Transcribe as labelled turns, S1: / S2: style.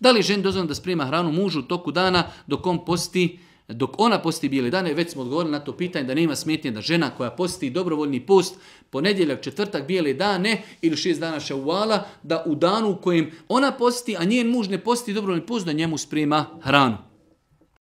S1: Da li žen dozvoljeno da sprema hranu mužu toku dana dok on posti dok ona posti bijele dane, već smo odgovorili na to pitanje da nema smetnje da žena koja posti dobrovoljni post ponedjeljak, četvrtak, bijele dane ili šest dana šauala, da u danu u kojem ona posti, a njen muž ne posti dobrovoljni post, da njemu sprema hranu.